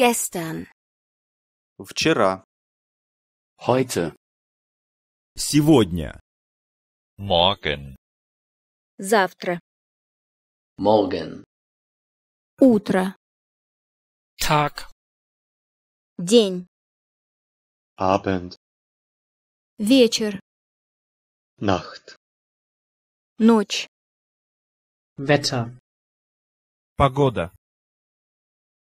Gestern. Вчера. Heute. Сегодня. Morgen. Завтра. Morgen. Утро. Tag. День. Abend. Вечер. Nacht. Ночь. Wetter. Погода.